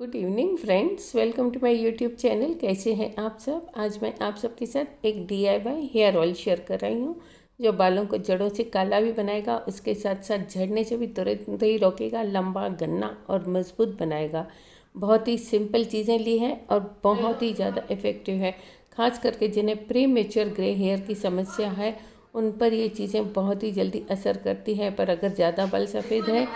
good evening friends welcome to my YouTube channel कैसे हैं आप सब आज मैं आप सबके साथ एक डीआईवाई हेयर ऑयल शेयर कर रही हूँ जो बालों को जड़ों से काला भी बनाएगा उसके साथ साथ झड़ने से भी तुरंत ही रोकेगा लंबा गन्ना और मजबूत बनाएगा बहुत ही सिंपल चीज़ें ली हैं और बहुत ही ज़्यादा इफ़ेक्टिव है खास करके जिन्हें प्री मेच्योर ग्रे हेयर की समस्या है उन पर ये चीज़ें बहुत ही जल्दी असर करती हैं पर अगर ज़्यादा बल सफ़ेद है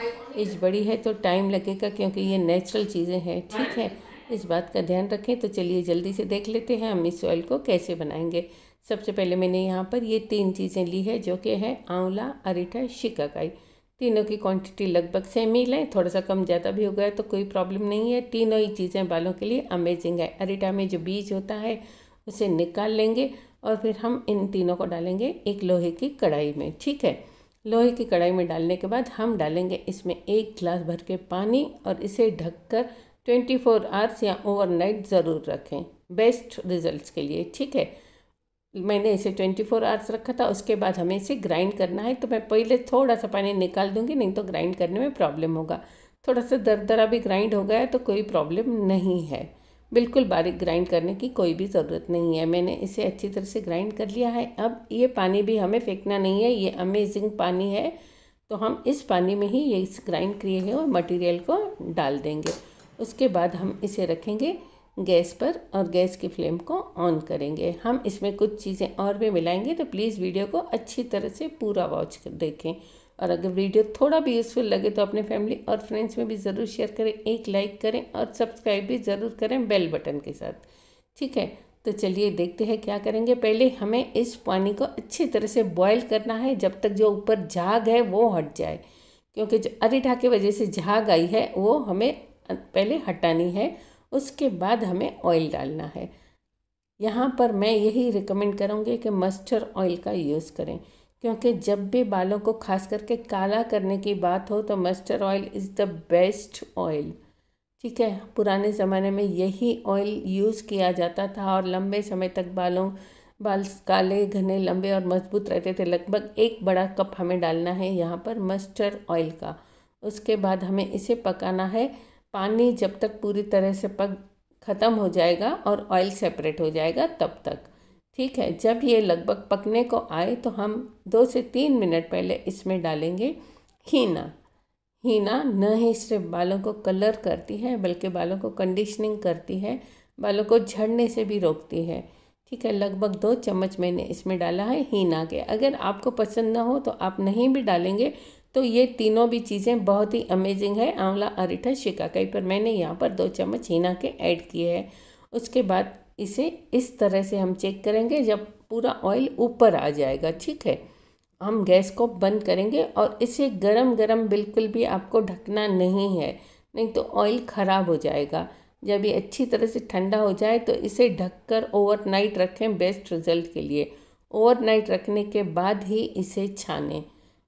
एज बड़ी है तो टाइम लगेगा क्योंकि ये नेचुरल चीज़ें हैं ठीक है इस बात का ध्यान रखें तो चलिए जल्दी से देख लेते हैं हम इस ऑयल को कैसे बनाएंगे सबसे पहले मैंने यहाँ पर ये तीन चीज़ें ली है जो कि है आंवला अरीठा शिकाकाई तीनों की क्वांटिटी लगभग सेम ही लें थोड़ा सा कम ज़्यादा भी हो गया तो कोई प्रॉब्लम नहीं है तीनों ही चीज़ें बालों के लिए अमेजिंग है अरीठा में जो बीज होता है उसे निकाल लेंगे और फिर हम इन तीनों को डालेंगे एक लोहे की कढ़ाई में ठीक है लोहे की कढ़ाई में डालने के बाद हम डालेंगे इसमें एक गिलास भर के पानी और इसे ढककर 24 फोर आवर्स या ओवरनाइट ज़रूर रखें बेस्ट रिजल्ट्स के लिए ठीक है मैंने इसे 24 फोर आवर्स रखा था उसके बाद हमें इसे ग्राइंड करना है तो मैं पहले थोड़ा सा पानी निकाल दूंगी नहीं तो ग्राइंड करने में प्रॉब्लम होगा थोड़ा सा दरा भी ग्राइंड हो गया तो कोई प्रॉब्लम नहीं है बिल्कुल बारीक ग्राइंड करने की कोई भी ज़रूरत नहीं है मैंने इसे अच्छी तरह से ग्राइंड कर लिया है अब ये पानी भी हमें फेंकना नहीं है ये अमेजिंग पानी है तो हम इस पानी में ही ये इस ग्राइंड किए हुए मटेरियल को डाल देंगे उसके बाद हम इसे रखेंगे गैस पर और गैस की फ्लेम को ऑन करेंगे हम इसमें कुछ चीज़ें और भी मिलाएंगे तो प्लीज़ वीडियो को अच्छी तरह से पूरा वॉच देखें और अगर वीडियो थोड़ा भी यूज़फुल लगे तो अपने फैमिली और फ्रेंड्स में भी ज़रूर शेयर करें एक लाइक करें और सब्सक्राइब भी ज़रूर करें बेल बटन के साथ ठीक है तो चलिए देखते हैं क्या करेंगे पहले हमें इस पानी को अच्छी तरह से बॉयल करना है जब तक जो ऊपर झाग है वो हट जाए क्योंकि जो अरीठा की वजह से झाग आई है वो हमें पहले हटानी है उसके बाद हमें ऑयल डालना है यहाँ पर मैं यही रिकमेंड करूँगी कि मस्टर्ड ऑयल का यूज़ करें क्योंकि जब भी बालों को खास करके काला करने की बात हो तो mustard oil is the best oil ठीक है पुराने ज़माने में यही ऑयल यूज़ किया जाता था और लंबे समय तक बालों बाल काले घने लंबे और मजबूत रहते थे लगभग एक बड़ा कप हमें डालना है यहाँ पर मस्टर्ड ऑयल का उसके बाद हमें इसे पकाना है पानी जब तक पूरी तरह से पक ख़त्म हो जाएगा और ऑयल सेपरेट हो जाएगा तब तक ठीक है जब ये लगभग पकने को आए तो हम दो से तीन मिनट पहले इसमें डालेंगे हीना हीना न ही सिर्फ बालों को कलर करती है बल्कि बालों को कंडीशनिंग करती है बालों को झड़ने से भी रोकती है ठीक है लगभग दो चम्मच मैंने इसमें डाला है हीना के अगर आपको पसंद ना हो तो आप नहीं भी डालेंगे तो ये तीनों भी चीज़ें बहुत ही अमेजिंग है आंवला अरिठा शिकाकाई पर मैंने यहाँ पर दो चम्मच हीना के ऐड किए हैं उसके बाद इसे इस तरह से हम चेक करेंगे जब पूरा ऑयल ऊपर आ जाएगा ठीक है हम गैस को बंद करेंगे और इसे गरम गरम बिल्कुल भी आपको ढकना नहीं है नहीं तो ऑयल ख़राब हो जाएगा जब ये अच्छी तरह से ठंडा हो जाए तो इसे ढककर ओवरनाइट रखें बेस्ट रिजल्ट के लिए ओवरनाइट रखने के बाद ही इसे छानें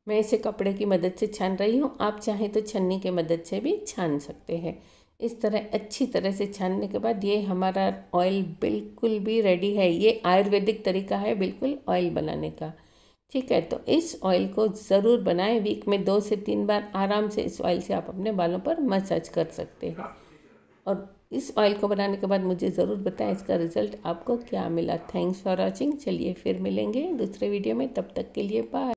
मैं इसे कपड़े की मदद से छान रही हूँ आप चाहें तो छन्नी के मदद से भी छान सकते हैं इस तरह अच्छी तरह से छानने के बाद ये हमारा ऑयल बिल्कुल भी रेडी है ये आयुर्वेदिक तरीका है बिल्कुल ऑयल बनाने का ठीक है तो इस ऑयल को ज़रूर बनाएं वीक में दो से तीन बार आराम से इस ऑयल से आप अपने बालों पर मसाज कर सकते हैं और इस ऑयल को बनाने के बाद मुझे ज़रूर बताएं इसका रिज़ल्ट आपको क्या मिला थैंक्स फॉर वॉचिंग चलिए फिर मिलेंगे दूसरे वीडियो में तब तक के लिए बाय